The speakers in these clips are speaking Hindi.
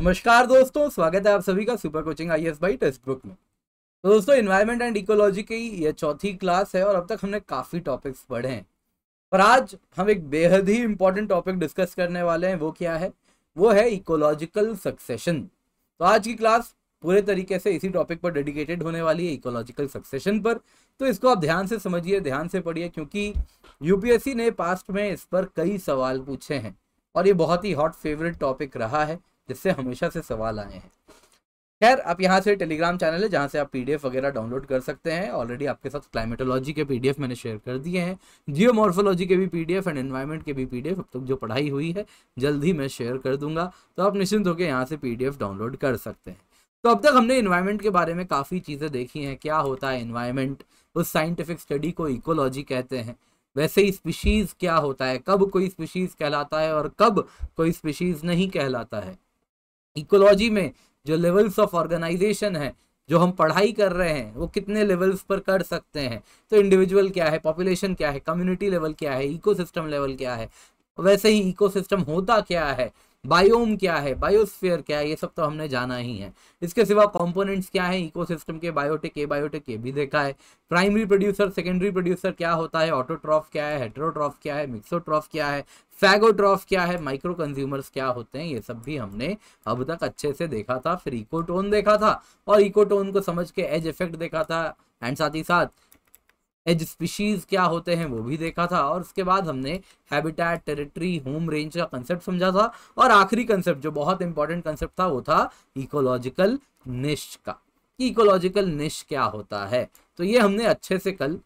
नमस्कार दोस्तों स्वागत है आप सभी का super coaching I S by textbook में तो दोस्तों इन्वायरमेंट एंड इकोलॉजी की यह चौथी क्लास है और अब तक हमने काफ़ी टॉपिक्स पढ़े हैं पर आज हम एक बेहद ही इंपॉर्टेंट टॉपिक डिस्कस करने वाले हैं वो क्या है वो है इकोलॉजिकल सक्सेशन तो आज की क्लास पूरे तरीके से इसी टॉपिक पर डेडिकेटेड होने वाली है इकोलॉजिकल सक्सेशन पर तो इसको आप ध्यान से समझिए ध्यान से पढ़िए क्योंकि यूपीएससी ने पास्ट में इस पर कई सवाल पूछे हैं और ये बहुत ही हॉट फेवरेट टॉपिक रहा है जिससे हमेशा से सवाल आए हैं खैर आप यहाँ से टेलीग्राम चैनल है जहाँ से आप पीडीएफ वगैरह डाउनलोड कर सकते हैं ऑलरेडी आपके साथ क्लाइमेटोलॉजी के पीडीएफ मैंने शेयर कर दिए हैं जियोमॉर्फोलॉजी के भी पीडीएफ एंड एनवायरमेंट के भी पीडीएफ अब तक तो जो पढ़ाई हुई है जल्द ही मैं शेयर कर दूंगा तो आप निश्चिंत होकर यहाँ से पी डाउनलोड कर सकते हैं तो अब तक हमने इन्वायरमेंट के बारे में काफ़ी चीज़ें देखी हैं क्या होता है इन्वायरमेंट उस साइंटिफिक स्टडी को इकोलॉजी कहते हैं वैसे ही स्पीशीज़ क्या होता है कब कोई स्पीशीज़ कहलाता है और कब कोई स्पीशीज़ नहीं कहलाता है इकोलॉजी में जो लेवल्स ऑफ ऑर्गेनाइजेशन है जो हम पढ़ाई कर रहे हैं वो कितने लेवल्स पर कर सकते हैं तो इंडिविजुअल क्या है पॉपुलेशन क्या है कम्युनिटी लेवल क्या है इकोसिस्टम लेवल क्या है वैसे ही इकोसिस्टम होता क्या है बायोम क्या है बायोस्फीयर क्या है ये सब तो हमने जाना ही है इसके सिवा कंपोनेंट्स क्या है इकोसिस्टम के बायोटिक ए बायोटिक ये भी देखा है प्राइमरी प्रोड्यूसर सेकेंडरी प्रोड्यूसर क्या होता है ऑटोट्रॉफ क्या है हेट्रोट्रॉफ क्या है मिक्सोट्रॉफ क्या है फैगोट्रॉफ क्या है माइक्रो कंज्यूमर्स क्या होते हैं ये सब भी हमने अब तक अच्छे से देखा था फिर इकोटोन देखा था और इकोटोन को समझ के एज इफेक्ट देखा था एंड साथ ही साथ एज स्पीशीज़ क्या होते हैं वो भी देखा था और उसके बाद हमने हैबिटेट टेरिटरी होम रेंज का कंसेप्ट समझा था और आखिरी कंसेप्ट जो बहुत इंपॉर्टेंट कंसेप्ट था वो था इकोलॉजिकल निश का इकोलॉजिकल निश क्या होता है तो ये हमने अच्छे से कल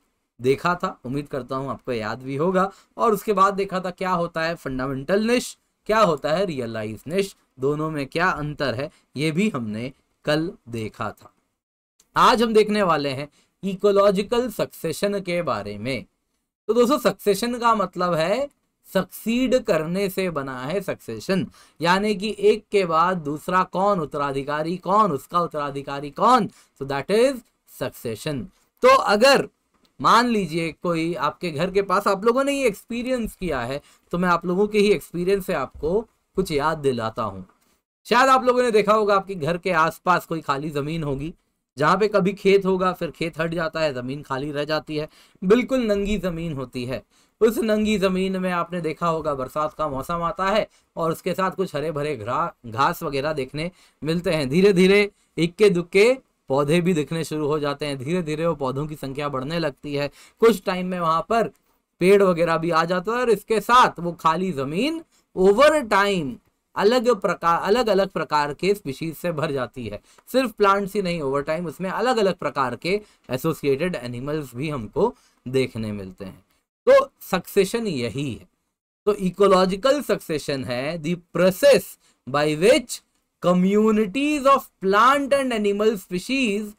देखा था उम्मीद करता हूँ आपको याद भी होगा और उसके बाद देखा था क्या होता है फंडामेंटल निश क्या होता है रियलाइज निश दोनों में क्या अंतर है ये भी हमने कल देखा था आज हम देखने वाले हैं इकोलॉजिकल सक्सेशन के बारे में तो दोस्तों सक्सेशन का मतलब है सक्सीड करने से बना है सक्सेशन यानी कि एक के बाद दूसरा कौन उत्तराधिकारी कौन उसका उत्तराधिकारी कौन सो दैट इज सक्सेशन तो अगर मान लीजिए कोई आपके घर के पास आप लोगों ने ये एक्सपीरियंस किया है तो मैं आप लोगों के ही एक्सपीरियंस से आपको कुछ याद दिलाता हूँ शायद आप लोगों ने देखा होगा आपके घर के आसपास कोई खाली ज़मीन होगी जहाँ पे कभी खेत होगा फिर खेत हट जाता है ज़मीन खाली रह जाती है बिल्कुल नंगी ज़मीन होती है उस नंगी ज़मीन में आपने देखा होगा बरसात का मौसम आता है और उसके साथ कुछ हरे भरे घास वगैरह देखने मिलते हैं धीरे धीरे इक्के दुक्के पौधे भी दिखने शुरू हो जाते हैं धीरे धीरे वो पौधों की संख्या बढ़ने लगती है कुछ टाइम में वहाँ पर पेड़ वगैरह भी आ जाता है और इसके साथ वो खाली ज़मीन ओवर टाइम अलग प्रकार अलग अलग प्रकार के स्पीशीज से भर जाती है सिर्फ प्लांट्स ही नहीं ओवर टाइम उसमें अलग अलग प्रकार के एसोसिएटेड एनिमल्स भी हमको देखने मिलते हैं तो सक्सेशन यही है तो इकोलॉजिकल सक्सेशन है the process by which communities of plant and animal species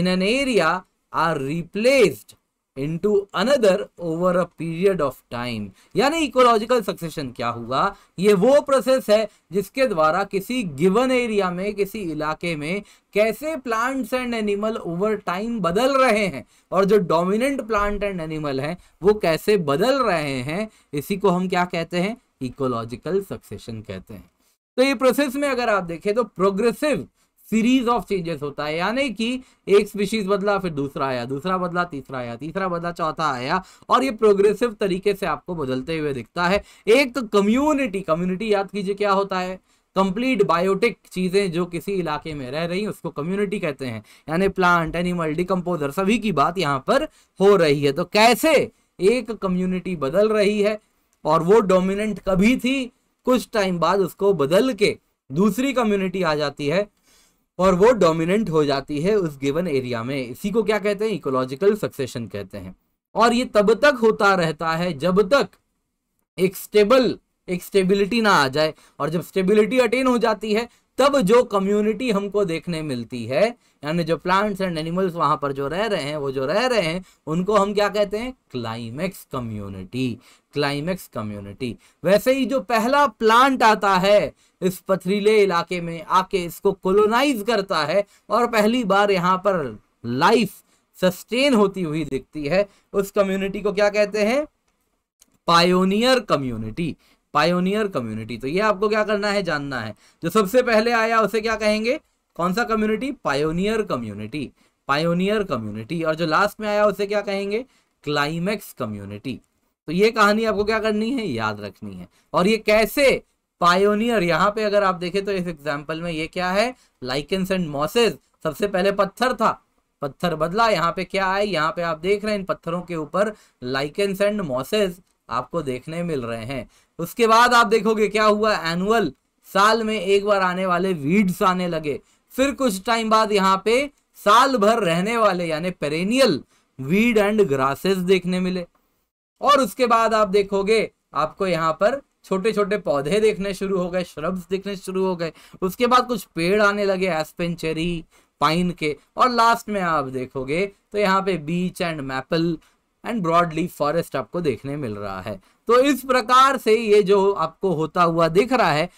in an area are replaced into another over a period of time यानी इकोलॉजिकल सक्सेशन क्या हुआ ये वो प्रोसेस है जिसके द्वारा किसी गिवन एरिया में किसी इलाके में कैसे plants and animal over time बदल रहे हैं और जो डोमिनेंट प्लांट एंड एनिमल हैं वो कैसे बदल रहे हैं इसी को हम क्या कहते हैं इकोलॉजिकल सक्सेशन कहते हैं तो ये प्रोसेस में अगर आप देखें तो प्रोग्रेसिव सीरीज ऑफ चेंजेस होता है यानी कि एक स्पीशीज बदला फिर दूसरा आया दूसरा बदला तीसरा आया तीसरा बदला चौथा आया और ये प्रोग्रेसिव तरीके से आपको बदलते हुए दिखता है एक कम्युनिटी कम्युनिटी याद कीजिए क्या होता है कंप्लीट बायोटिक चीज़ें जो किसी इलाके में रह रही उसको कम्युनिटी कहते हैं यानी प्लांट एनिमल डिकम्पोजर सभी की बात यहाँ पर हो रही है तो कैसे एक कम्युनिटी बदल रही है और वो डोमिनेंट कभी थी कुछ टाइम बाद उसको बदल के दूसरी कम्युनिटी आ जाती है और वो डोमिनेंट हो जाती है उस गिवन एरिया में इसी को क्या कहते हैं इकोलॉजिकल सक्सेशन कहते हैं और ये तब तक होता रहता है जब तक एक स्टेबल एक स्टेबिलिटी ना आ जाए और जब स्टेबिलिटी अटेन हो जाती है तब जो कम्युनिटी हमको देखने मिलती है यानी जो प्लांट्स एंड एनिमल्स वहां पर जो रह रहे हैं वो जो रह रहे हैं उनको हम क्या कहते हैं क्लाइमेक्स कम्युनिटी क्लाइमेक्स कम्युनिटी वैसे ही जो पहला प्लांट आता है इस पथरीले इलाके में आके इसको कोलोनाइज करता है और पहली बार यहाँ पर लाइफ सस्टेन होती हुई दिखती है उस कम्युनिटी को क्या कहते हैं पायोनियर कम्युनिटी पायोनियर कम्युनिटी तो ये आपको क्या करना है जानना है जो सबसे पहले आया उसे क्या कहेंगे कौन सा community pioneer community pioneer community और जो लास्ट में आया उसे क्या कहेंगे क्लाइमेक्स कम्युनिटी तो ये कहानी आपको क्या करनी है याद रखनी है और ये कैसे पायोनियर यहाँ पे अगर आप देखें तो इस एग्जाम्पल में ये क्या है लाइकेंस एंड मॉसेज सबसे पहले पत्थर था पत्थर बदला यहाँ पे क्या है यहाँ पे आप देख रहे हैं इन पत्थरों के ऊपर लाइकेंस एंड मॉसेज आपको देखने मिल रहे हैं उसके बाद आप देखोगे क्या हुआ एनुअल साल में एक बार आने वाले वीड्स आने लगे फिर कुछ टाइम बाद यहाँ पे साल भर रहने वाले यानी पेरेनियल वीड एंड ग्रासेस देखने मिले और उसके बाद आप देखोगे आपको यहाँ पर छोटे छोटे पौधे देखने शुरू हो गए श्रब्स देखने शुरू हो गए उसके बाद कुछ पेड़ आने लगे एस्पेन पाइन के और लास्ट में आप देखोगे तो यहाँ पे beech and maple and broadleaf forest आपको देखने मिल रहा है तो इस प्रकार से ये जो आपको होता हुआ दिख रहा है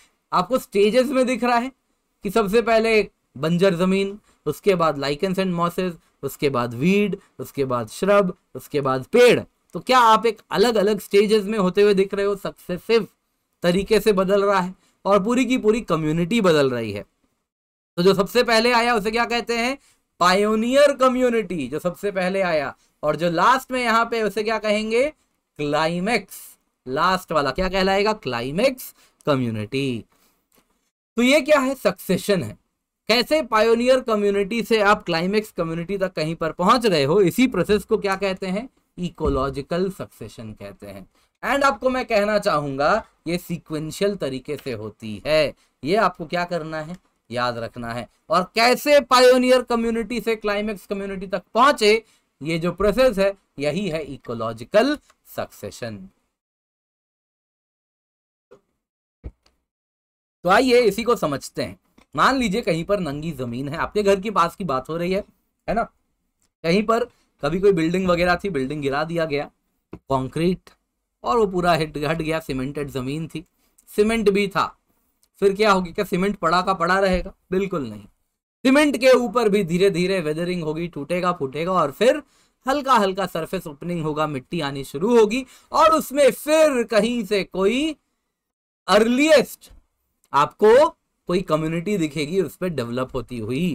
आपको स्टेजेस में दिख रहा है कि सबसे पहले बंजर जमीन उसके बाद लाइकेंस एंड मॉसेस उसके बाद वीड उसके बाद श्रब उसके बाद पेड़ तो क्या आप एक अलग अलग स्टेजेस में होते हुए दिख रहे हो सक्सेसिव तरीके से बदल रहा है और पूरी की पूरी कम्युनिटी बदल रही है तो जो सबसे पहले आया उसे क्या कहते हैं पायोनियर कम्युनिटी जो सबसे पहले आया और जो लास्ट में यहाँ पे उसे क्या कहेंगे क्लाइमेक्स लास्ट वाला क्या कहलाएगा क्लाइमेक्स कम्युनिटी तो ये क्या है सक्सेशन है कैसे पायोनियर कम्युनिटी से आप क्लाइमेक्स कम्युनिटी तक कहीं पर पहुंच रहे हो इसी प्रोसेस को क्या कहते हैं इकोलॉजिकल सक्सेशन कहते हैं एंड आपको मैं कहना चाहूंगा ये सीक्वेंशियल तरीके से होती है ये आपको क्या करना है याद रखना है और कैसे पायोनियर कम्युनिटी से क्लाइमेक्स कम्युनिटी तक पहुंचे ये जो प्रोसेस है यही है इकोलॉजिकल सक्सेशन तो आइए इसी को समझते हैं मान लीजिए कहीं पर नंगी जमीन है आपके घर के पास की बात हो रही है है ना कहीं पर कभी कोई बिल्डिंग वगैरह थी बिल्डिंग गिरा दिया गया कंक्रीट और वो पूरा हिट हट गया सीमेंटेड जमीन थी सीमेंट भी था फिर क्या होगी क्या सीमेंट पड़ा का पड़ा रहेगा बिल्कुल नहीं सीमेंट के ऊपर भी धीरे धीरे वेदरिंग होगी टूटेगा फूटेगा और फिर हल्का हल्का सरफेस ओपनिंग होगा मिट्टी आनी शुरू होगी और उसमें फिर कहीं से कोई अर्लीस्ट आपको कोई कम्युनिटी दिखेगी उस पर डेवलप होती हुई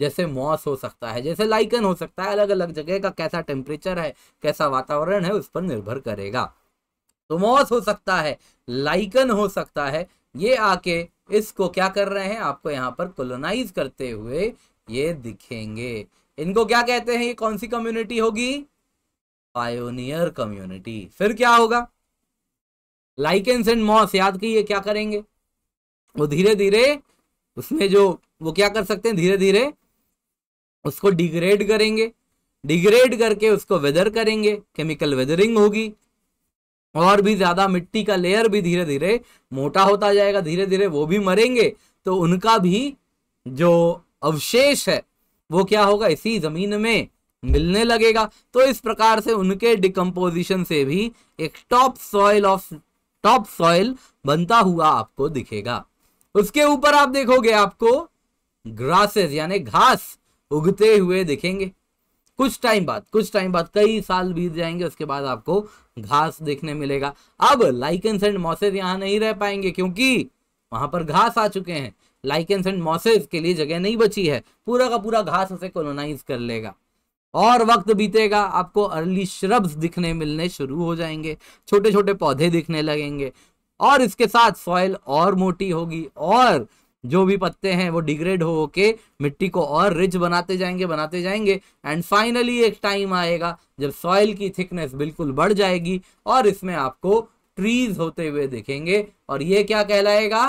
जैसे मॉस हो सकता है जैसे लाइकन हो सकता है अलग अलग जगह का कैसा टेम्परेचर है कैसा वातावरण है उस पर निर्भर करेगा तो मॉस हो सकता है लाइकन हो सकता है ये आके इसको क्या कर रहे हैं आपको यहाँ पर कोलोनाइज करते हुए ये दिखेंगे इनको क्या कहते हैं ये कौन सी कम्युनिटी होगी पायोनियर कम्युनिटी फिर क्या होगा लाइकेंस एंड मॉस याद ये क्या करेंगे वो धीरे धीरे उसमें जो वो क्या कर सकते हैं धीरे धीरे उसको डिग्रेड करेंगे डिग्रेड करके उसको वेदर करेंगे केमिकल वेदरिंग होगी और भी ज़्यादा मिट्टी का लेयर भी धीरे धीरे मोटा होता जाएगा धीरे धीरे वो भी मरेंगे तो उनका भी जो अवशेष है वो क्या होगा इसी ज़मीन में मिलने लगेगा तो इस प्रकार से उनके डिकम्पोजिशन से भी एक top soil of top soil बनता हुआ आपको दिखेगा उसके ऊपर आप देखोगे आपको ग्रासेस यानी घास उगते हुए दिखेंगे कुछ टाइम बाद कुछ टाइम बाद कई साल बीत जाएंगे उसके बाद आपको घास देखने मिलेगा अब लाइकेंस एंड मॉसेज यहाँ नहीं रह पाएंगे क्योंकि वहां पर घास आ चुके हैं लाइकेंस एंड मॉसेज के लिए जगह नहीं बची है पूरा का पूरा घास उसे कोलोनाइज कर लेगा और वक्त बीतेगा आपको अर्ली श्रब्स दिखने मिलने शुरू हो जाएंगे छोटे छोटे पौधे दिखने लगेंगे और इसके साथ सॉइल और मोटी होगी और जो भी पत्ते हैं वो डिग्रेड हो के मिट्टी को और रिच बनाते जाएंगे बनाते जाएंगे एंड फाइनली एक टाइम आएगा जब सॉइल की थिकनेस बिल्कुल बढ़ जाएगी और इसमें आपको ट्रीज होते हुए दिखेंगे और ये क्या कहलाएगा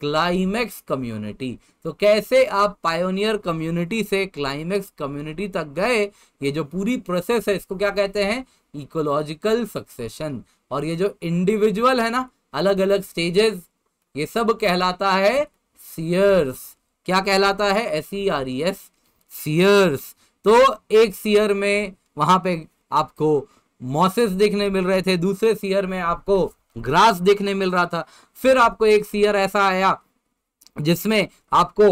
क्लाइमेक्स कम्युनिटी तो कैसे आप पायोनियर कम्युनिटी से क्लाइमेक्स कम्युनिटी तक गए ये जो पूरी प्रोसेस है इसको क्या कहते हैं इकोलॉजिकल सक्सेशन और ये जो इंडिविजुअल है ना अलग अलग स्टेजेस ये सब कहलाता है सीयर्स क्या कहलाता है S E R E S seres तो एक सीयर में वहां पे आपको मॉसेस देखने मिल रहे थे दूसरे सीयर में आपको ग्रास देखने मिल रहा था फिर आपको एक सीयर ऐसा आया जिसमें आपको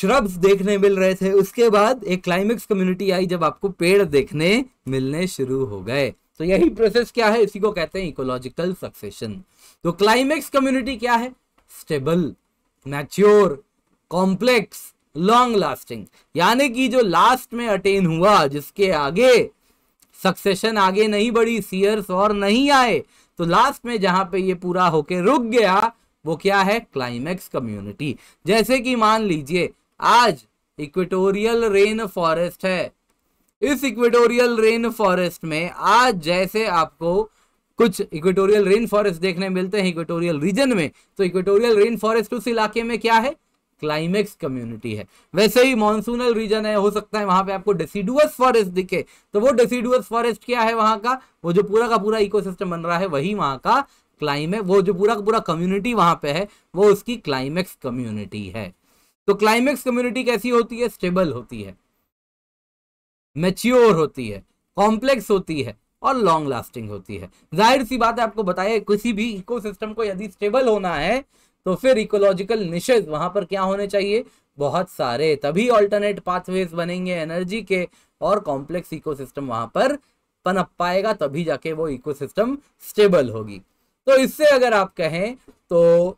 श्रब्स देखने मिल रहे थे उसके बाद एक क्लाइमेक्स कम्युनिटी आई जब आपको पेड़ देखने मिलने शुरू हो गए तो यही प्रोसेस क्या है इसी को कहते हैं इकोलॉजिकल सक्सेशन तो क्लाइमेक्स कम्युनिटी क्या है stable mature complex long lasting यानी कि जो लास्ट में अटेन हुआ जिसके आगे सक्सेशन आगे नहीं बढ़ी सीयर्स और नहीं आए तो लास्ट में जहां पे ये पूरा होके रुक गया वो क्या है क्लाइमैक्स कम्युनिटी जैसे कि मान लीजिए आज इक्वेटोरियल रेन फॉरेस्ट है इस इक्वेटोरियल रेन फॉरेस्ट में आज जैसे आपको कुछ इक्वेटोरियल रेन फॉरेस्ट देखने मिलते हैं इक्वेटोरियल रीजन में तो इक्वेटोरियल रेन फॉरेस्ट उस इलाके में क्या है क्लाइमेक्स कम्युनिटी है वैसे ही मॉनसूनल रीजन है हो सकता है वहां पे आपको डेसिडुअस फॉरेस्ट दिखे तो वो डेसिडुअस फॉरेस्ट क्या है वहां का वो जो पूरा का पूरा इकोसिस्टम बन रहा है वही वहां का क्लाइमेक्स वो जो पूरा का पूरा कम्युनिटी वहां पे है वो उसकी क्लाइमेक्स कम्युनिटी है तो क्लाइमेक्स कम्युनिटी कैसी होती है स्टेबल होती है मेच्योर होती है कॉम्प्लेक्स होती है और लॉन्ग लास्टिंग होती है जाहिर सी बात है आपको बताइए किसी भी इकोसिस्टम को यदि स्टेबल होना है तो फिर इकोलॉजिकल निशेज वहां पर क्या होने चाहिए बहुत सारे तभी ऑल्टरनेट पाथवेज बनेंगे एनर्जी के और कॉम्प्लेक्स इकोसिस्टम वहां पर पनप पाएगा तभी जाके वो इकोसिस्टम स्टेबल होगी तो इससे अगर आप कहें तो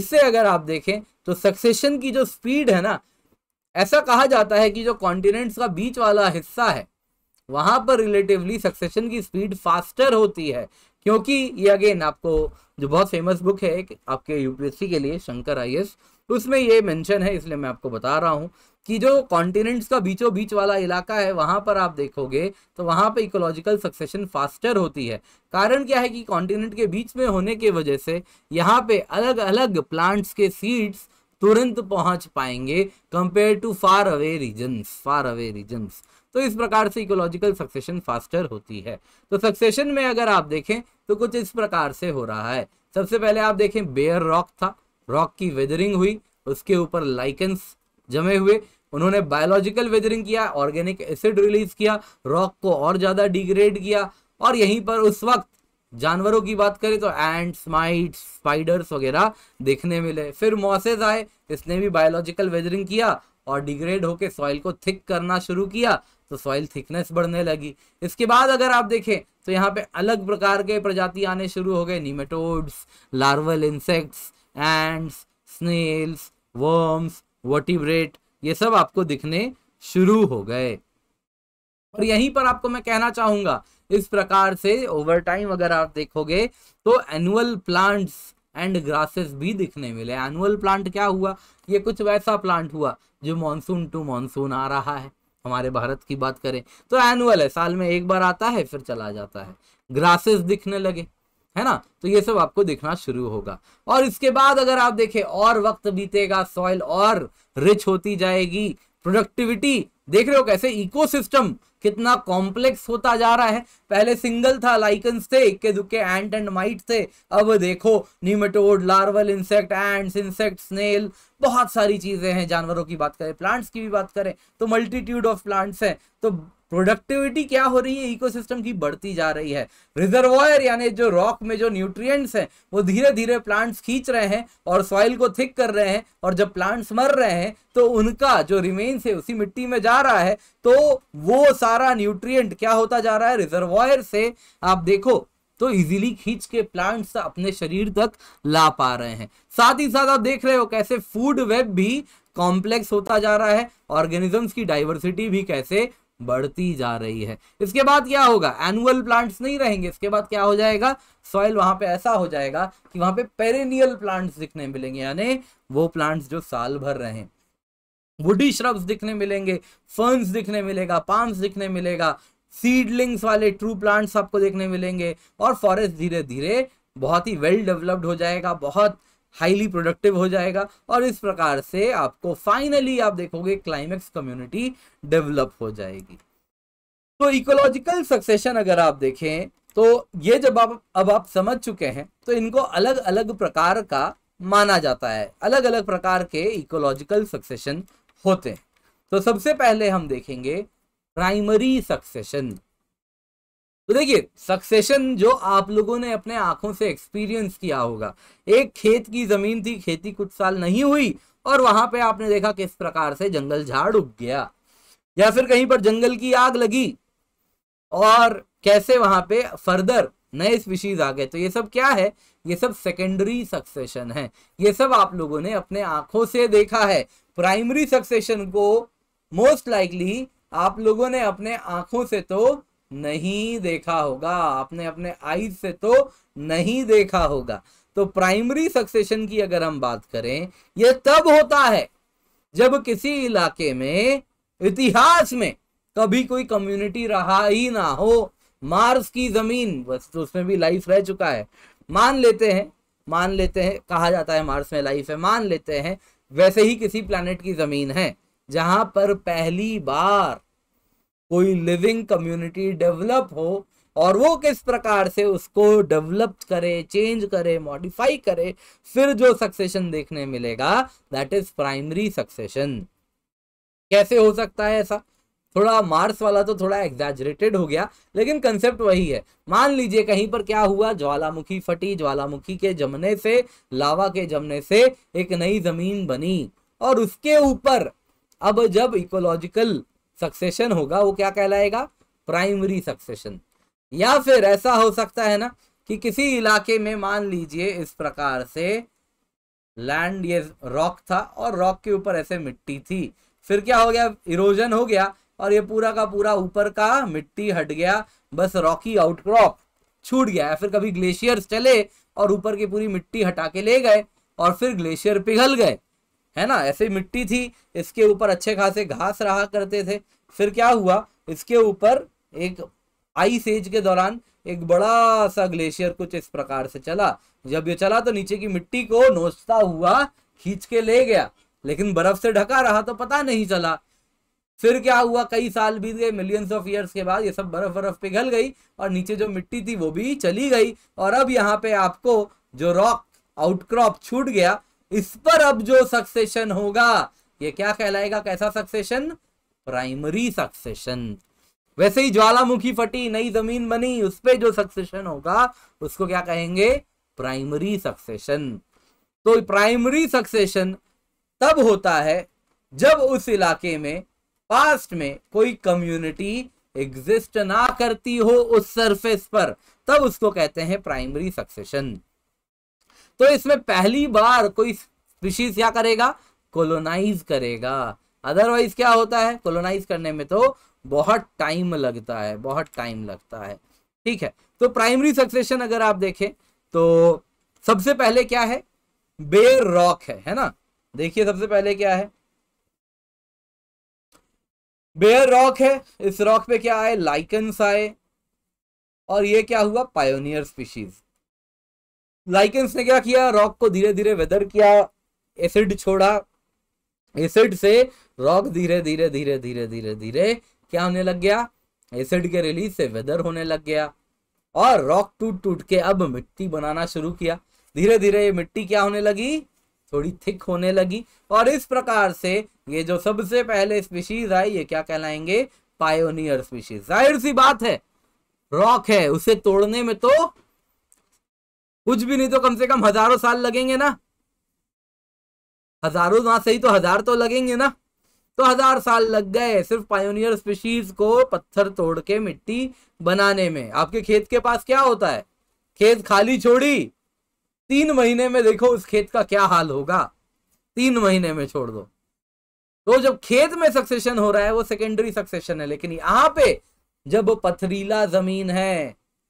इससे अगर आप देखें तो सक्सेशन की जो स्पीड है ना ऐसा कहा जाता है कि जो कॉन्टिनेंट्स का बीच वाला हिस्सा है वहां पर रिलेटिवली सक्सेशन की स्पीड फास्टर होती है क्योंकि ये अगेन आपको जो बहुत फेमस बुक है आपके यूपीएससी के लिए शंकर आई उसमें ये मेंशन है इसलिए मैं आपको बता रहा हूँ कि जो कॉन्टिनेंट्स का बीचों बीच वाला इलाका है वहां पर आप देखोगे तो वहां पर इकोलॉजिकल सक्सेशन फास्टर होती है कारण क्या है कि कॉन्टिनेंट के बीच में होने के वजह से यहाँ पे अलग अलग प्लांट्स के सीड्स तुरंत पहुंच पाएंगे compare to far away regions far away regions तो इस प्रकार से इकोलॉजिकल सक्सेशन फास्टर होती है तो सक्सेशन में अगर आप देखें तो कुछ इस प्रकार से हो रहा है सबसे पहले आप देखें बेयर रॉक था रॉक की वेदरिंग हुई उसके ऊपर लाइकेंस जमे हुए उन्होंने बायोलॉजिकल वेदरिंग किया ऑर्गेनिक एसिड रिलीज किया रॉक को और ज़्यादा डिग्रेड किया और यहीं पर उस वक्त जानवरों की बात करें तो एंट्स माइट स्पाइडर्स वगैरह देखने मिले फिर मॉसेज आए इसने भी बायोलॉजिकल वेदरिंग किया और डिग्रेड होकर सॉइल को थिक करना शुरू किया तो सॉइल थिकनेस बढ़ने लगी इसके बाद अगर आप देखें तो यहाँ पे अलग प्रकार के प्रजाति आने शुरू हो गए nematodes larval insects ants snails worms vertebrate ये सब आपको दिखने शुरू हो गए और यहीं पर आपको मैं कहना चाहूंगा इस प्रकार से ओवर टाइम अगर आप देखोगे तो एनुअल प्लांट्स एंड ग्रासेस भी दिखने मिले एनुअल प्लांट क्या हुआ ये कुछ वैसा प्लांट हुआ जो मानसून टू मानसून आ रहा है हमारे भारत की बात करें तो एनुअल है साल में एक बार आता है फिर चला जाता है ग्रासेस दिखने लगे है ना तो ये सब आपको दिखना शुरू होगा और इसके बाद अगर आप देखें और वक्त बीतेगा सॉइल और रिच होती जाएगी प्रोडक्टिविटी देख रहे हो कैसे इकोसिस्टम कितना कॉम्प्लेक्स होता जा रहा है पहले सिंगल था लाइकन थे इक्के दुक्के एंट एंड माइट थे अब देखो nematode larval insect and insect snail बहुत सारी चीजें हैं जानवरों की बात करें प्लांट्स की भी बात करें तो मल्टीट्यूड ऑफ प्लांट्स हैं तो प्रोडक्टिविटी क्या हो रही है इकोसिस्टम की बढ़ती जा रही है रिजर्वॉयर यानी जो रॉक में जो न्यूट्रिएंट्स हैं वो धीरे धीरे प्लांट्स खींच रहे हैं और सॉइल को थिक कर रहे हैं और जब प्लांट्स मर रहे हैं तो उनका जो रिमेन्स है उसी मिट्टी में जा रहा है तो वो सारा न्यूट्रियट क्या होता जा रहा है रिजर्वायर से आप देखो तो इजीली खींच के प्लांट्स अपने शरीर तक ला पा रहे हैं साथ ही साथ आप देख रहे हो कैसे फूड वेब भी कॉम्प्लेक्स होता जा रहा है ऑर्गेनिजम्स की डाइवर्सिटी भी कैसे बढ़ती जा रही है इसके बाद क्या होगा एनुअल प्लांट्स नहीं रहेंगे इसके बाद क्या हो जाएगा सॉइल वहां पे ऐसा हो जाएगा कि वहां पे पेरेनियल प्लांट्स दिखने मिलेंगे यानी वो प्लांट्स जो साल भर रहे वुडी श्रब्स दिखने मिलेंगे फर्न्स दिखने मिलेगा पाम्स दिखने मिलेगा सीडलिंग्स वाले ट्रू प्लांट्स आपको देखने मिलेंगे और फॉरेस्ट धीरे धीरे बहुत ही वेल डेवलप्ड हो जाएगा बहुत हाईली प्रोडक्टिव हो जाएगा और इस प्रकार से आपको फाइनली आप देखोगे क्लाइमेक्स कम्युनिटी डेवलप हो जाएगी तो इकोलॉजिकल सक्सेशन अगर आप देखें तो ये जब आप अब आप समझ चुके हैं तो इनको अलग अलग प्रकार का माना जाता है अलग अलग प्रकार के इकोलॉजिकल सक्सेशन होते हैं तो सबसे पहले हम देखेंगे प्राइमरी सक्सेशन तो देखिए सक्सेशन जो आप लोगों ने अपने आंखों से एक्सपीरियंस किया होगा एक खेत की जमीन थी खेती कुछ साल नहीं हुई और वहां पे आपने देखा किस प्रकार से जंगल झाड़ उग गया या फिर कहीं पर जंगल की आग लगी और कैसे वहां पे फर्दर नए स्पीशीज आ गए तो ये सब क्या है ये सब सेकेंडरी सक्सेशन है ये सब आप लोगों ने अपने आंखों से देखा है प्राइमरी सक्सेशन को मोस्ट लाइकली आप लोगों ने अपने आंखों से तो नहीं देखा होगा आपने अपने आईज से तो नहीं देखा होगा तो प्राइमरी सक्सेशन की अगर हम बात करें यह तब होता है जब किसी इलाके में इतिहास में कभी कोई कम्युनिटी रहा ही ना हो मार्स की जमीन बस तो उसमें भी लाइफ रह चुका है मान लेते हैं मान लेते हैं कहा जाता है मार्स में लाइफ है मान लेते हैं वैसे ही किसी प्लानट की जमीन है जहां पर पहली बार कोई लिविंग कम्युनिटी डेवलप हो और वो किस प्रकार से उसको डेवलप करे चेंज करे मॉडिफाई करे फिर जो सक्सेशन देखने मिलेगा दैट इज प्राइमरी सक्सेशन कैसे हो सकता है ऐसा थोड़ा मार्स वाला तो थोड़ा एग्जैजरेटेड हो गया लेकिन कंसेप्ट वही है मान लीजिए कहीं पर क्या हुआ ज्वालामुखी फटी ज्वालामुखी के जमने से लावा के जमने से एक नई जमीन बनी और उसके ऊपर अब जब इकोलॉजिकल सक्सेशन होगा वो क्या कहलाएगा प्राइमरी सक्सेशन या फिर ऐसा हो सकता है ना कि किसी इलाके में मान लीजिए इस प्रकार से लैंड ये रॉक था और रॉक के ऊपर ऐसे मिट्टी थी फिर क्या हो गया इरोजन हो गया और ये पूरा का पूरा ऊपर का मिट्टी हट गया बस रॉकी आउटक्रॉप छूट गया फिर कभी ग्लेशियर्स चले और ऊपर की पूरी मिट्टी हटा के ले गए और फिर ग्लेशियर पिघल गए है ना ऐसे मिट्टी थी इसके ऊपर अच्छे खासे घास रहा करते थे फिर क्या हुआ इसके ऊपर एक आइस एज के दौरान एक बड़ा सा ग्लेशियर कुछ इस प्रकार से चला जब ये चला तो नीचे की मिट्टी को नोचता हुआ खींच के ले गया लेकिन बर्फ से ढका रहा तो पता नहीं चला फिर क्या हुआ कई साल बीत गए मिलियंस ऑफ इयर्स के बाद ये सब बर्फ बर्फ पिघल गई और नीचे जो मिट्टी थी वो भी चली गई और अब यहाँ पे आपको जो रॉक आउटक्रॉप छूट गया इस पर अब जो सक्सेशन होगा ये क्या कहलाएगा कैसा सक्सेशन प्राइमरी सक्सेशन वैसे ही ज्वालामुखी फटी नई जमीन बनी उस पर जो सक्सेशन होगा उसको क्या कहेंगे प्राइमरी सक्सेशन तो प्राइमरी सक्सेशन तब होता है जब उस इलाके में पास्ट में कोई कम्युनिटी एग्जिस्ट ना करती हो उस सरफेस पर तब उसको कहते हैं प्राइमरी सक्सेशन तो इसमें पहली बार कोई स्पीशीज क्या करेगा कोलोनाइज करेगा अदरवाइज क्या होता है कोलोनाइज करने में तो बहुत टाइम लगता है बहुत टाइम लगता है ठीक है तो प्राइमरी सक्सेशन अगर आप देखें तो सबसे पहले क्या है बेर रॉक है है ना देखिए सबसे पहले क्या है बेयर रॉक है इस रॉक पे क्या आए लाइकन्स आए और ये क्या हुआ पायोनियर स्पीशीज लाइकेंस ने क्या किया रॉक को धीरे धीरे वेदर किया एसिड छोड़ा एसिड से रॉक धीरे धीरे धीरे धीरे धीरे धीरे क्या होने लग गया एसिड के रिलीज से वेदर होने लग गया और रॉक टूट टूट के अब मिट्टी बनाना शुरू किया धीरे धीरे ये मिट्टी क्या होने लगी थोड़ी थिक होने लगी और इस प्रकार से ये जो सबसे पहले स्पीशीज आई ये क्या कहलाएंगे पायोनियर स्पीशीज जाहिर सी बात है रॉक है उसे तोड़ने में तो कुछ भी नहीं तो कम से कम हजारों साल लगेंगे ना हजारों वहां सही तो हजार तो लगेंगे ना तो हजार साल लग गए सिर्फ पायोनियर स्पीशीज को पत्थर तोड़ के मिट्टी बनाने में आपके खेत के पास क्या होता है खेत खाली छोड़ी तीन महीने में देखो उस खेत का क्या हाल होगा तीन महीने में छोड़ दो तो जब खेत में सक्सेशन हो रहा है वो सेकेंडरी सक्सेशन है लेकिन यहां पे जब पथरीला जमीन है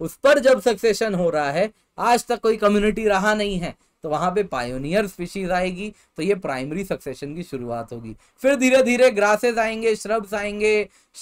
उस पर जब सक्सेशन हो रहा है आज तक कोई कम्युनिटी रहा नहीं है तो वहां पे पायोनियर स्पीशीज आएगी तो ये प्राइमरी सक्सेशन की शुरुआत होगी फिर धीरे धीरे ग्रासेस आएंगे श्रब्स आएंगे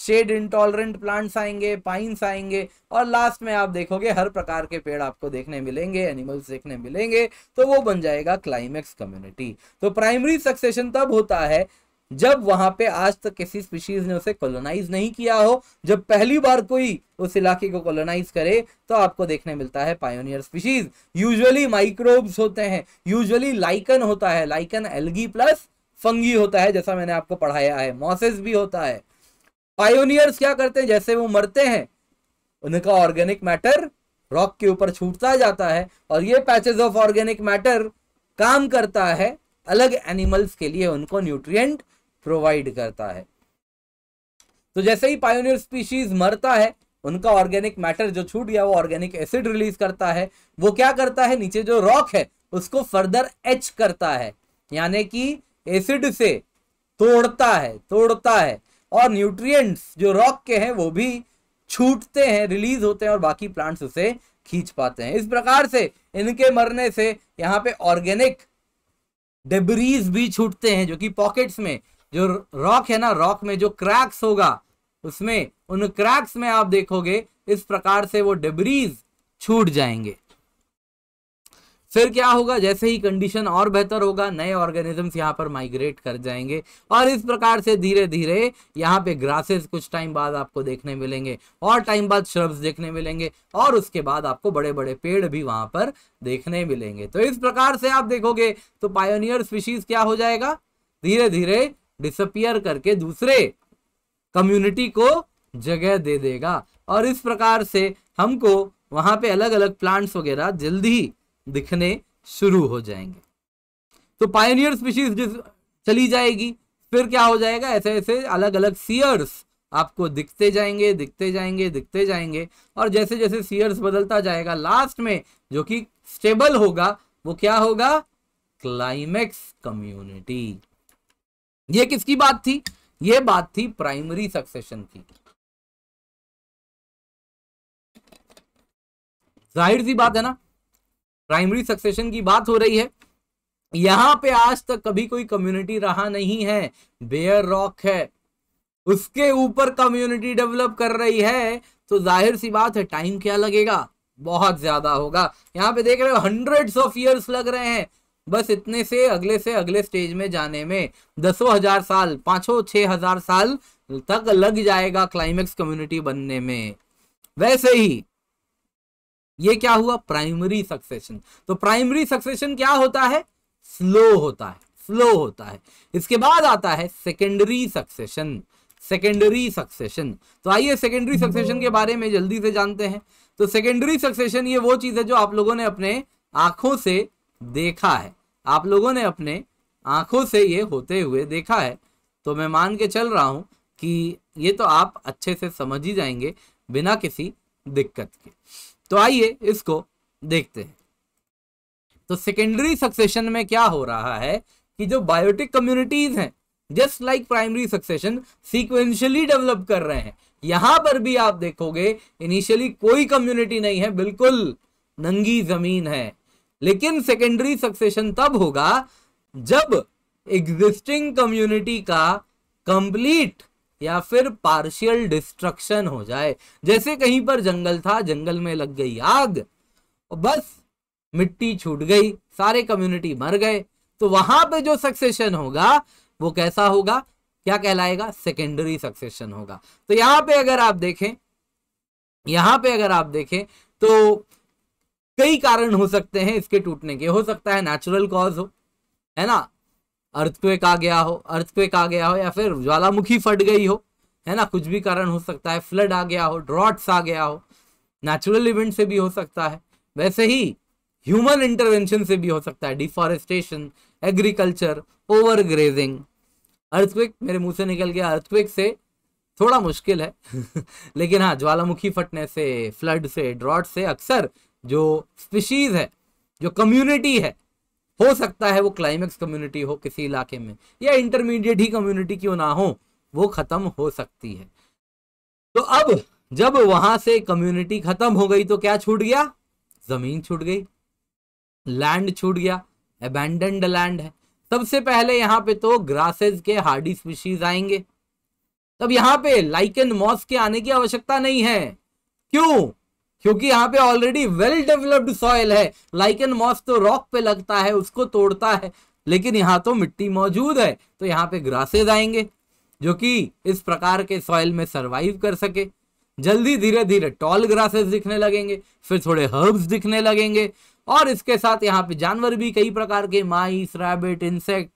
शेड इंटॉलरेंट प्लांट्स आएंगे पाइन्स आएंगे और लास्ट में आप देखोगे हर प्रकार के पेड़ आपको देखने मिलेंगे एनिमल्स देखने मिलेंगे तो वो बन जाएगा क्लाइमेक्स कम्युनिटी तो प्राइमरी सक्सेशन तब होता है जब वहां पे आज तक किसी स्पीशीज ने उसे कॉलोनाइज नहीं किया हो जब पहली बार कोई उस इलाके को कॉलोनाइज करे तो आपको देखने मिलता है पायोनियर स्पीशीज यूजुअली माइक्रोब्स होते हैं यूजुअली लाइकन होता है लाइकन एलगी प्लस फंगी होता है जैसा मैंने आपको पढ़ाया है मॉसेस भी होता है पायोनियर्स क्या करते हैं जैसे वो मरते हैं उनका ऑर्गेनिक मैटर रॉक के ऊपर छूटता जाता है और ये पैचेस ऑफ ऑर्गेनिक मैटर काम करता है अलग एनिमल्स के लिए उनको न्यूट्रिएंट प्रोवाइड करता है तो जैसे ही पायोनियर स्पीशीज मरता है उनका ऑर्गेनिक मैटर जो छूट गया वो ऑर्गेनिक एसिड रिलीज करता है वो क्या करता है नीचे जो रॉक है उसको फर्दर एच करता है यानी कि एसिड से तोड़ता है तोड़ता है और न्यूट्रिएंट्स जो रॉक के हैं वो भी छूटते हैं रिलीज होते हैं और बाकी प्लांट्स उसे खींच पाते हैं इस प्रकार से इनके मरने से यहाँ पे ऑर्गेनिक डेबरीज भी छूटते हैं जो कि पॉकेट्स में जो रॉक है ना रॉक में जो क्रैक्स होगा उसमें उन क्रैक्स में आप देखोगे इस प्रकार से वो डिब्रीज छूट जाएंगे फिर क्या होगा जैसे ही कंडीशन और बेहतर होगा नए ऑर्गेनिजम्स यहाँ पर माइग्रेट कर जाएंगे और इस प्रकार से धीरे धीरे यहाँ पे ग्रासेस कुछ टाइम बाद आपको देखने मिलेंगे और टाइम बाद श्रब्स देखने मिलेंगे और उसके बाद आपको बड़े बड़े पेड़ भी वहां पर देखने मिलेंगे तो इस प्रकार से आप देखोगे तो पायोनियर स्पीशीज क्या हो जाएगा धीरे धीरे डिसअपियर करके दूसरे कम्युनिटी को जगह दे देगा और इस प्रकार से हमको वहां पे अलग अलग प्लांट्स वगैरह जल्दी ही दिखने शुरू हो जाएंगे तो पायनियर स्पीशीज चली जाएगी फिर क्या हो जाएगा ऐसे ऐसे अलग अलग सीयर्स आपको दिखते जाएंगे दिखते जाएंगे दिखते जाएंगे और जैसे जैसे सीयर्स बदलता जाएगा लास्ट में जो कि स्टेबल होगा वो क्या होगा क्लाइमेक्स कम्युनिटी ये किसकी बात थी ये बात थी प्राइमरी सक्सेशन की जाहिर सी बात है ना प्राइमरी सक्सेशन की बात हो रही है यहां पे आज तक कभी कोई कम्युनिटी रहा नहीं है बेयर रॉक है उसके ऊपर कम्युनिटी डेवलप कर रही है तो जाहिर सी बात है टाइम क्या लगेगा बहुत ज्यादा होगा यहां पे देख रहे हो हंड्रेड्स ऑफ इयर्स लग रहे हैं बस इतने से अगले से अगले स्टेज में जाने में दसों हजार साल पांचों छह हजार साल तक लग जाएगा क्लाइमेक्स कम्युनिटी बनने में वैसे ही ये क्या हुआ प्राइमरी सक्सेशन तो प्राइमरी सक्सेशन क्या होता है स्लो होता है स्लो होता है इसके बाद आता है सेकेंडरी सक्सेशन सेकेंडरी सक्सेशन तो आइए सेकेंडरी सक्सेशन के बारे में जल्दी से जानते हैं तो सेकेंडरी सक्सेशन ये वो चीज है जो आप लोगों ने अपने आंखों से देखा है आप लोगों ने अपने आंखों से ये होते हुए देखा है तो मैं मान के चल रहा हूँ कि ये तो आप अच्छे से समझ ही जाएंगे बिना किसी दिक्कत के तो आइए इसको देखते हैं तो सेकेंडरी सक्सेशन में क्या हो रहा है कि जो बायोटिक कम्युनिटीज हैं just like primary succession sequentially develop कर रहे हैं यहां पर भी आप देखोगे इनिशियली कोई कम्युनिटी नहीं है बिल्कुल नंगी जमीन है लेकिन सेकेंडरी सक्सेशन तब होगा जब एग्जिस्टिंग कम्युनिटी का कंप्लीट या फिर पार्शियल डिस्ट्रक्शन हो जाए जैसे कहीं पर जंगल था जंगल में लग गई आग और बस मिट्टी छूट गई सारे कम्युनिटी मर गए तो वहां पे जो सक्सेशन होगा वो कैसा होगा क्या कहलाएगा सेकेंडरी सक्सेशन होगा तो यहां पे अगर आप देखें यहां पे अगर आप देखें तो कई कारण हो सकते हैं इसके टूटने के हो सकता है नेचुरल कॉज हो है ना अर्थक्वेक आ गया हो अर्थक्वेक आ गया हो या फिर ज्वालामुखी फट गई हो है ना कुछ भी कारण हो सकता है फ्लड आ गया हो ड्रॉट्स आ गया हो नेचुरल इवेंट से भी हो सकता है वैसे ही ह्यूमन इंटरवेंशन से भी हो सकता है deforestation agriculture over grazing earthquake मेरे मुंह से निकल गया अर्थक्वेक से थोड़ा मुश्किल है लेकिन हाँ ज्वालामुखी फटने से फ्लड से ड्रॉट से अक्सर जो स्पीशीज है जो कम्युनिटी है हो सकता है वो क्लाइमेक्स कम्युनिटी हो किसी इलाके में या इंटरमीडिएट ही कम्युनिटी क्यों ना हो वो खत्म हो सकती है तो अब जब वहां से कम्युनिटी खत्म हो गई तो क्या छूट गया जमीन छूट गई लैंड छूट गया एबेंडेंड लैंड है सबसे पहले यहाँ पे तो ग्रासेस के हार्डी स्पीशीज आएंगे तब यहाँ पे लाइकन मॉस के आने की आवश्यकता नहीं है क्यों क्योंकि यहाँ पे ऑलरेडी वेल डेवलप्ड सॉइल है लाइकन मॉस तो रॉक पे लगता है उसको तोड़ता है लेकिन यहाँ तो मिट्टी मौजूद है तो यहाँ पे ग्रासेज आएंगे जो कि इस प्रकार के सॉइल में सरवाइव कर सके जल्दी धीरे धीरे टॉल ग्रासेस दिखने लगेंगे फिर थोड़े हर्ब्स दिखने लगेंगे और इसके साथ यहाँ पे जानवर भी कई प्रकार के माइस रैबिट इंसेक्ट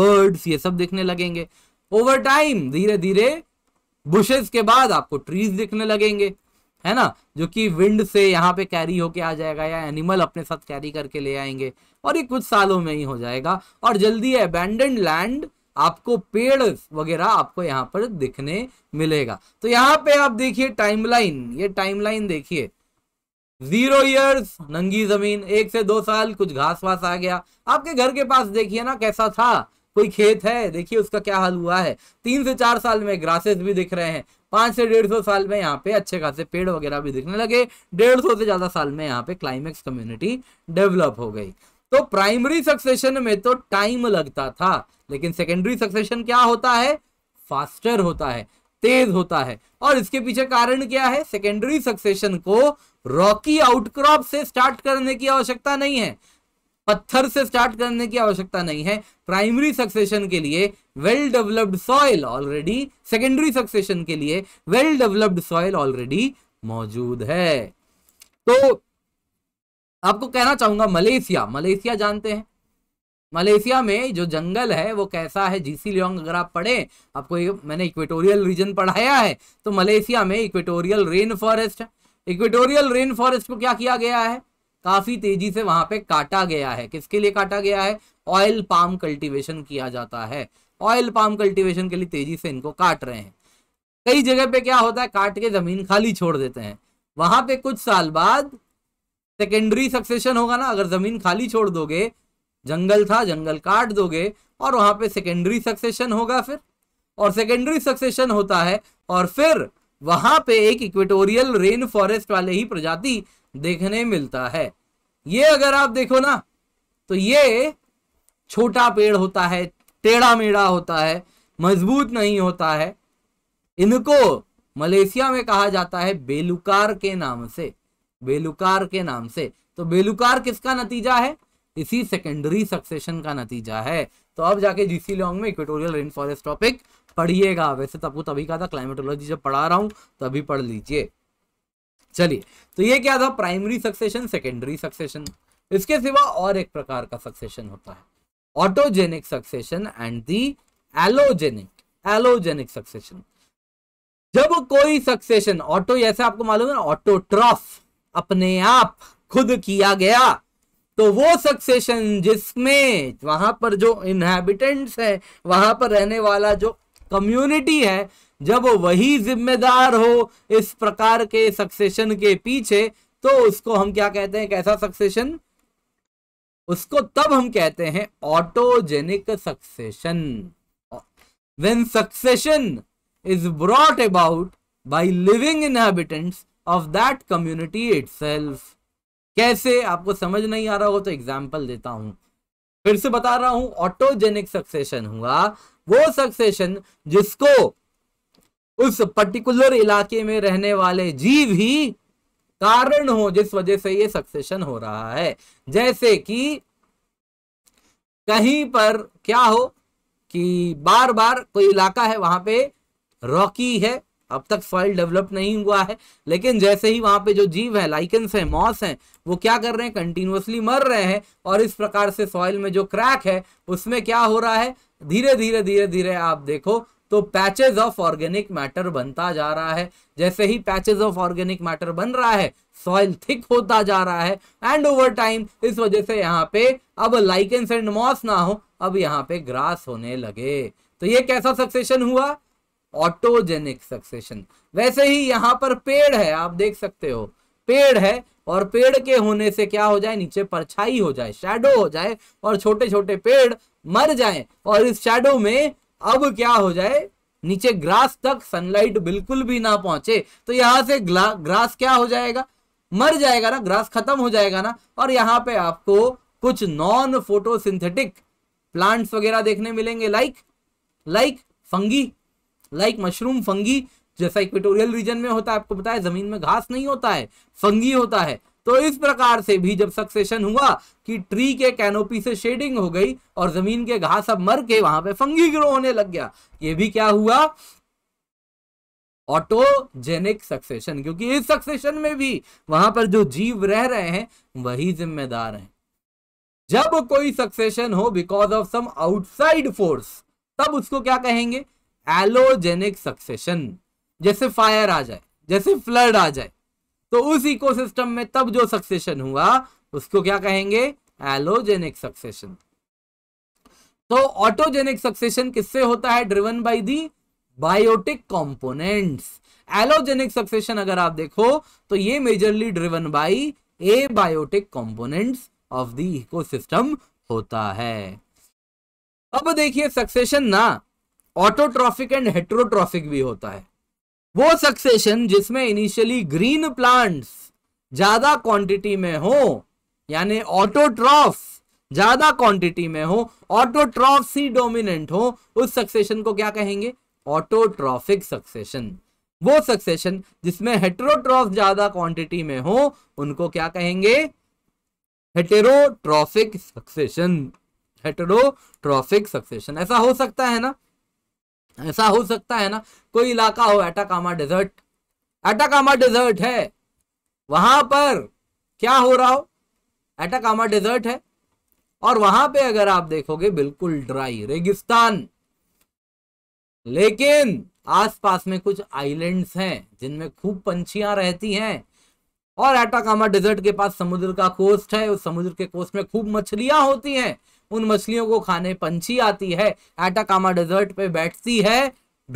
बर्ड्स ये सब दिखने लगेंगे ओवर टाइम धीरे धीरे बुशेस के बाद आपको ट्रीज दिखने लगेंगे है ना जो कि विंड से यहाँ पे कैरी होके आ जाएगा या एनिमल अपने साथ कैरी करके ले आएंगे और ये कुछ सालों में ही हो जाएगा और जल्दी अबेंडेंड लैंड आपको पेड़ वगैरह आपको यहाँ पर दिखने मिलेगा तो यहाँ पे आप देखिए टाइमलाइन ये टाइमलाइन देखिए जीरो इयर्स नंगी जमीन एक से दो साल कुछ घास वास आ गया आपके घर के पास देखिए ना कैसा था कोई खेत है देखिए उसका क्या हाल हुआ है तीन से चार साल में ग्रासेस भी दिख रहे हैं पांच से डेढ़ सौ साल में यहाँ पे अच्छे खासे पेड़ वगैरह भी दिखने लगे डेढ़ सौ से ज्यादा साल में यहाँ पे क्लाइमेक्स कम्युनिटी डेवलप हो गई तो प्राइमरी सक्सेशन में तो टाइम लगता था लेकिन सेकेंडरी सक्सेशन क्या होता है फास्टर होता है तेज होता है और इसके पीछे कारण क्या है सेकेंडरी सक्सेशन को रॉकी आउटक्रॉप से स्टार्ट करने की आवश्यकता नहीं है पत्थर से स्टार्ट करने की आवश्यकता नहीं है प्राइमरी सक्सेशन के लिए well developed soil already secondary succession के लिए वेल डेवलप्ड सॉइल ऑलरेडी मौजूद है तो आपको कहना चाहूंगा मलेशिया मलेशिया जानते हैं मलेशिया में जो जंगल है वो कैसा है जीसी लियोंग अगर आप पढ़े आपको ये मैंने इक्वेटोरियल रीजन पढ़ाया है तो मलेशिया में equatorial rain forest equatorial rain forest को क्या किया गया है काफ़ी तेज़ी से वहां पे काटा गया है किसके लिए काटा गया है ऑयल पाम कल्टीवेशन किया जाता है ऑयल पाम कल्टीवेशन के लिए तेज़ी से इनको काट रहे हैं कई जगह पे क्या होता है काट के ज़मीन खाली छोड़ देते हैं वहां पे कुछ साल बाद सेकेंडरी सक्सेशन होगा ना अगर ज़मीन खाली छोड़ दोगे जंगल था जंगल काट दोगे और वहां पे सेकेंडरी सक्सेशन होगा फिर और सेकेंडरी सक्सेशन होता है और फिर वहां पे एक इक्वेटोरियल रेन फॉरेस्ट वाले ही प्रजाति देखने मिलता है ये अगर आप देखो ना तो ये छोटा पेड़ होता है टेढ़ा मेढ़ा होता है मजबूत नहीं होता है इनको मलेशिया में कहा जाता है बेलुकार के नाम से बेलुकार के नाम से तो बेलुकार किसका नतीजा है इसी सेकेंडरी सक्सेशन का नतीजा है तो अब जाके जीसी लॉन्ग में इक्वेटोरियल रेन फॉरेस्ट टॉपिक पढ़िएगा वैसे तब तो तभी का था क्लाइमेटोलॉजी जब पढ़ा रहा हूं तभी पढ़ लीजिए चलिए तो ये क्या था प्राइमरी सक्सेशन सेकेंडरी सक्सेशन इसके सिवा और एक प्रकार का सक्सेशन होता है autogenic succession and the allogenic allogenic succession जब कोई सक्सेशन ऑटो जैसे आपको मालूम है ऑटोट्रॉफ अपने आप खुद किया गया तो वो सक्सेशन जिसमें वहां पर जो इनहेबिटेंट्स है वहां पर रहने वाला जो कम्युनिटी है जब वही जिम्मेदार हो इस प्रकार के सक्सेशन के पीछे तो उसको हम क्या कहते हैं कैसा सक्सेशन उसको तब हम कहते हैं autogenic succession when succession is brought about by living inhabitants of that community itself कैसे आपको समझ नहीं आ रहा हो तो एग्जाम्पल देता हूं फिर से बता रहा हूं ऑटोजेनिक सक्सेशन हुआ वो सक्सेशन जिसको उस पर्टिकुलर इलाके में रहने वाले जीव ही कारण हो जिस वजह से ये सक्सेशन हो रहा है जैसे कि कहीं पर क्या हो कि बार बार कोई इलाका है वहां पे रॉकी है अब तक सॉइल डेवलप नहीं हुआ है लेकिन जैसे ही वहां पे जो जीव है लाइकेंस है मॉस है वो क्या कर रहे हैं कंटिन्यूसली मर रहे हैं और इस प्रकार से सॉइल में जो क्रैक है उसमें क्या हो रहा है धीरे धीरे धीरे धीरे आप देखो तो पैचेज ऑफ ऑर्गेनिक मैटर बनता जा रहा है जैसे ही पैचेज ऑफ ऑर्गेनिक मैटर बन रहा है सॉइल थिक होता जा रहा है एंड ओवर टाइम इस वजह से यहाँ पे अब लाइकेंस एंड मॉस ना हो अब यहाँ पे ग्रास होने लगे तो ये कैसा सक्सेशन हुआ ऑटोजेनिक सक्सेशन वैसे ही यहाँ पर पेड़ है आप देख सकते हो पेड़ है और पेड़ के होने से क्या हो जाए नीचे परछाई हो जाए शेडो हो जाए और छोटे छोटे पेड़ मर जाए और इस शेडो में अब क्या हो जाए नीचे ग्रास तक सनलाइट बिल्कुल भी ना पहुंचे तो यहां से ग्रास क्या हो जाएगा मर जाएगा ना ग्रास खत्म हो जाएगा ना और यहां पे आपको कुछ नॉन फोटोसिंथेटिक प्लांट्स वगैरह देखने मिलेंगे like like fungi like mushroom fungi जैसा इक्वेटोरियल रीजन में होता है आपको बताया जमीन में घास नहीं होता है फंगी होता है तो इस प्रकार से भी जब सक्सेशन हुआ कि ट्री के कैनोपी से शेडिंग हो गई और जमीन के घास अब मर के वहां पे फंगी ग्रो होने लग गया ये भी क्या हुआ ऑटोजेनिक सक्सेशन क्योंकि इस सक्सेशन में भी वहां पर जो जीव रह रहे हैं वही जिम्मेदार हैं जब कोई सक्सेशन हो because of some outside force तब उसको क्या कहेंगे एलोजेनिक सक्सेशन जैसे फायर आ जाए जैसे फ्लड आ जाए तो उस इकोसिस्टम में तब जो सक्सेशन हुआ उसको क्या कहेंगे एलोजेनिक सक्सेशन तो ऑटोजेनिक सक्सेशन किससे होता है driven by the biotic components allogenic succession अगर आप देखो तो ये majorly driven by abiotic component of the ecosystem होता है अब देखिए सक्सेशन ना ऑटोट्रॉफिक एंड हेट्रोट्रॉफिक भी होता है वो सक्सेशन जिसमें इनिशियली ग्रीन प्लांट्स ज्यादा क्वांटिटी में हो यानी ऑटोट्रॉफ ज्यादा क्वांटिटी में हो ऑटोट्रॉफ सी डोमिनेंट हो उस सक्सेशन को क्या कहेंगे ऑटोट्रॉफिक सक्सेशन वो सक्सेशन जिसमें हेटरोट्रॉफ ज्यादा क्वांटिटी में हो उनको क्या कहेंगे हेटेरोट्रॉफिक सक्सेशन हेटेरोट्रॉफिक सक्सेशन ऐसा हो सकता है ना ऐसा हो सकता है ना कोई इलाका हो एटाकामा डेजर्ट एटाकामा डेजर्ट है वहां पर क्या हो रहा हो एटाकामा डेजर्ट है और वहां पे अगर आप देखोगे बिल्कुल ड्राई रेगिस्तान लेकिन आसपास में कुछ आइलैंड्स हैं जिनमें खूब पंछियां रहती हैं और एटाकामा डेजर्ट के पास समुद्र का कोस्ट है उस समुद्र के कोस्ट में खूब मछलियां होती हैं उन मछलियों को खाने पंछी आती है एटाकामा डेजर्ट पे बैठती है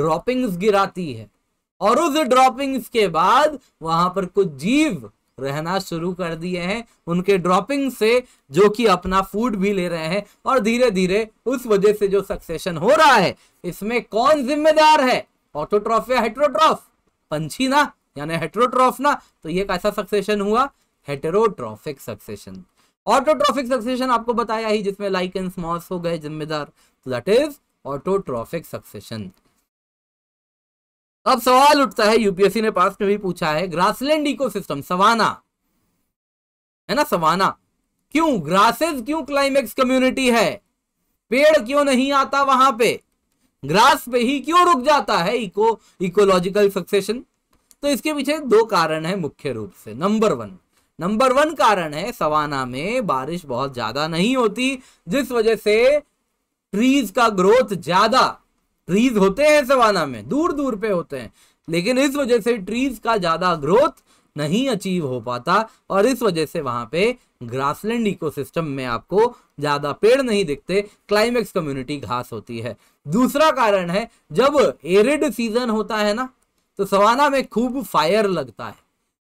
ड्रॉपिंग्स गिराती है और उस ड्रॉपिंग्स के बाद वहां पर कुछ जीव रहना शुरू कर दिए हैं उनके ड्रॉपिंग से जो कि अपना फूड भी ले रहे हैं और धीरे धीरे उस वजह से जो सक्सेशन हो रहा है इसमें कौन जिम्मेदार है ऑटोट्रॉफ या हेट्रोट्रॉफ पंछी ना यानी हेट्रोट्रॉफ ना तो ये कैसा सक्सेशन हुआ हेटेरोट्रॉफिक सक्सेशन ऑटोट्रॉफिक सक्सेशन आपको बताया ही जिसमें लाइक एंड मॉस हो गए जिम्मेदार दैट इज ऑटोट्रॉफिक सक्सेशन अब सवाल उठता है यूपीएससी ने पास में भी पूछा है ग्रासलैंड इकोसिस्टम सवाना है ना सवाना क्यों ग्रासेस क्यों क्लाइमेक्स कम्युनिटी है पेड़ क्यों नहीं आता वहां पे ग्रास पे ही क्यों रुक जाता है इको इकोलॉजिकल सक्सेशन तो इसके पीछे दो कारण है मुख्य रूप से नंबर वन नंबर वन कारण है सवाना में बारिश बहुत ज्यादा नहीं होती जिस वजह से ट्रीज का ग्रोथ ज्यादा ट्रीज होते हैं सवाना में दूर दूर पे होते हैं लेकिन इस वजह से ट्रीज का ज्यादा ग्रोथ नहीं अचीव हो पाता और इस वजह से वहां पे ग्रासलैंड इकोसिस्टम में आपको ज्यादा पेड़ नहीं दिखते क्लाइमेक्स कम्युनिटी घास होती है दूसरा कारण है जब एरिड सीजन होता है ना तो सवाना में खूब फायर लगता है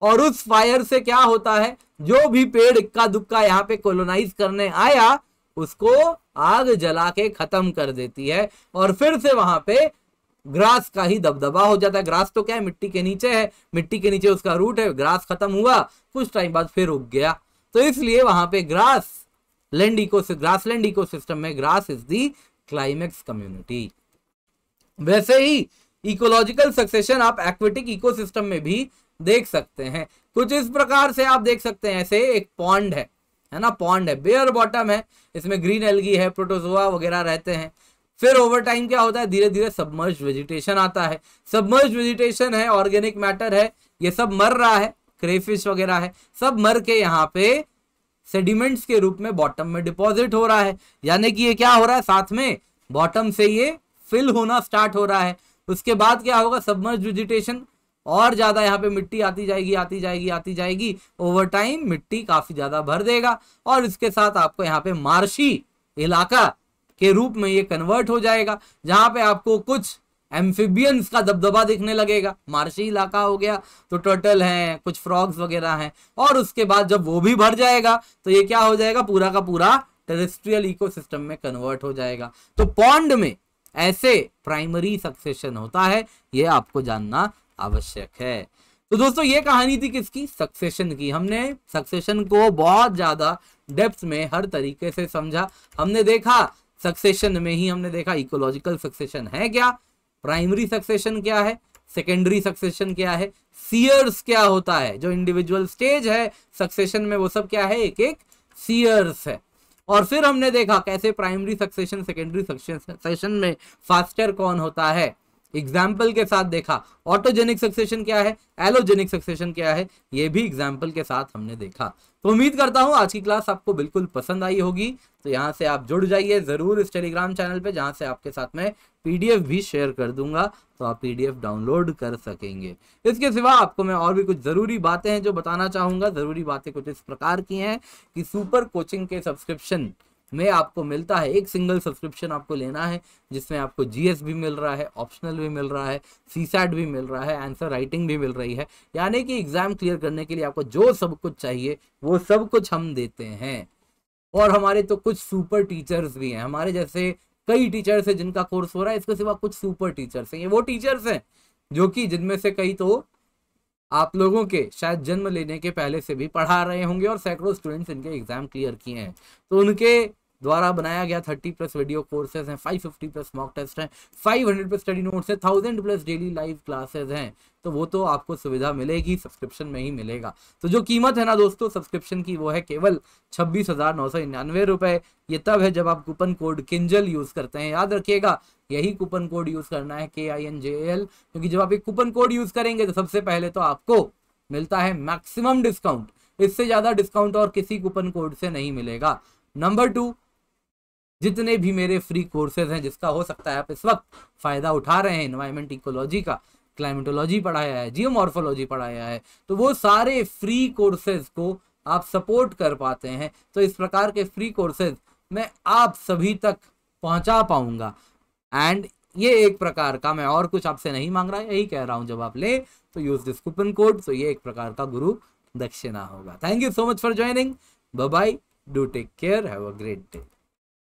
और उस फायर से क्या होता है जो भी पेड़ इक्का दुक्का यहाँ पे कोलोनाइज करने आया उसको आग जला के खत्म कर देती है और फिर से वहां पे ग्रास का ही दबदबा हो जाता है ग्रास तो क्या है मिट्टी के नीचे है मिट्टी के नीचे उसका रूट है ग्रास खत्म हुआ कुछ टाइम बाद फिर उग गया तो इसलिए वहां पे grassland eco grassland ecosystem में grass is the climax community वैसे ही इकोलॉजिकल सक्सेशन आप एक्वेटिक इकोसिस्टम में भी देख सकते हैं कुछ इस प्रकार से आप देख सकते हैं ऐसे एक पॉन्ड है है ना पॉन्ड है बेयर बॉटम है इसमें ग्रीन एलगी है प्रोटोजोआ वगैरह रहते हैं फिर ओवर टाइम क्या होता है धीरे धीरे सबमर्ज वेजिटेशन आता है सबमर्ज वेजिटेशन है ऑर्गेनिक मैटर है ये सब मर रहा है क्रेफिश वगैरह है सब मर के यहाँ पे सेडिमेंट्स के रूप में बॉटम में डिपॉजिट हो रहा है यानी कि ये क्या हो रहा है साथ में बॉटम से ये फिल होना स्टार्ट हो रहा है उसके बाद क्या होगा सबमर्ज विजिटेशन और ज़्यादा यहाँ पे मिट्टी आती जाएगी आती जाएगी आती जाएगी ओवर टाइम मिट्टी काफ़ी ज़्यादा भर देगा और इसके साथ आपको यहाँ पे मार्शी इलाका के रूप में ये कन्वर्ट हो जाएगा जहां पे आपको कुछ एम्फिबियंस का दबदबा दिखने लगेगा मार्शी इलाका हो गया तो टर्टल हैं कुछ फ्रॉग्स वगैरह हैं और उसके बाद जब वो भी भर जाएगा तो ये क्या हो जाएगा पूरा का पूरा टेरेस्ट्रियल इकोसिस्टम में कन्वर्ट हो जाएगा तो पॉन्ड में ऐसे प्राइमरी सक्सेशन होता है यह आपको जानना आवश्यक है तो दोस्तों ये कहानी थी किसकी सक्सेशन की हमने सक्सेशन को बहुत ज्यादा डेप्थ में हर तरीके से समझा हमने देखा सक्सेशन में ही हमने देखा इकोलॉजिकल सक्सेशन है क्या प्राइमरी सक्सेशन क्या है सेकेंडरी सक्सेशन क्या है सीयर्स क्या होता है जो इंडिविजुअल स्टेज है सक्सेशन में वो सब क्या है एक एक सीयर्स है और फिर हमने देखा कैसे प्राइमरी सक्सेशन सेकेंडरी सक्सेशन में फास्टर कौन होता है एग्जाम्पल के साथ देखा ऑटोजेनिक सक्सेशन क्या है एलोजेनिक सक्सेशन क्या है ये भी एग्जाम्पल के साथ हमने देखा तो उम्मीद करता हूं आज की क्लास आपको बिल्कुल पसंद आई होगी तो यहाँ से आप जुड़ जाइए ज़रूर इस टेलीग्राम चैनल पे जहां से आपके साथ मैं पीडीएफ भी शेयर कर दूंगा तो आप पीडीएफ डाउनलोड कर सकेंगे इसके सिवा आपको मैं और भी कुछ ज़रूरी बातें हैं जो बताना चाहूंगा ज़रूरी बातें कुछ इस प्रकार की हैं कि सुपर कोचिंग के सब्सक्रिप्शन में आपको मिलता है एक सिंगल सब्सक्रिप्शन आपको लेना है जिसमें आपको जीएस भी मिल रहा है ऑप्शनल भी मिल रहा है सी भी मिल रहा है आंसर राइटिंग भी मिल रही है यानी कि एग्जाम क्लियर करने के लिए आपको जो सब कुछ चाहिए वो सब कुछ हम देते हैं और हमारे तो कुछ सुपर टीचर्स भी हैं हमारे जैसे कई टीचर्स हैं जिनका कोर्स हो रहा है इसके सिवा कुछ सुपर टीचर्स हैं ये वो टीचर्स हैं जो कि जिनमें से कई तो आप लोगों के शायद जन्म लेने के पहले से भी पढ़ा रहे होंगे और सैकड़ों स्टूडेंट्स इनके एग्जाम क्लियर किए हैं तो उनके द्वारा बनाया गया 30 प्लस वीडियो कोर्सेज हैं 550 प्लस मॉक टेस्ट हैं 500 प्लस स्टडी नोट्स हैं thousand plus daily live classes हैं तो वो तो आपको सुविधा मिलेगी सब्सक्रिप्शन में ही मिलेगा तो जो कीमत है ना दोस्तों सब्सक्रिप्शन की वो है केवल छब्बीस हजार नौ सौ निन्यानवे रुपए ये तब है जब आप कूपन कोड किंजल यूज करते हैं याद रखिएगा यही कूपन कोड यूज करना है के आई एन जे एल क्योंकि जब आप एक कूपन कोड यूज करेंगे तो सबसे पहले तो आपको मिलता है मैक्सिमम डिस्काउंट इससे ज्यादा डिस्काउंट और किसी कूपन कोड से नहीं मिलेगा नंबर टू जितने भी मेरे फ्री कोर्सेज हैं जिसका हो सकता है आप इस वक्त फ़ायदा उठा रहे हैं इन्वायरमेंट इकोलॉजी का क्लाइमेटोलॉजी पढ़ाया है जियोमॉर्फोलॉजी पढ़ाया है तो वो सारे फ्री कोर्सेज को आप सपोर्ट कर पाते हैं तो इस प्रकार के फ्री कोर्सेज मैं आप सभी तक पहुंचा पाऊंगा एंड ये एक प्रकार का मैं और कुछ आपसे नहीं मांग रहा यही कह रहा हूं जब आप ले तो यूज दिस कूपन कोड तो ये एक प्रकार का गुरु दक्षिणा होगा thank you so much for joining bye do take care have a great day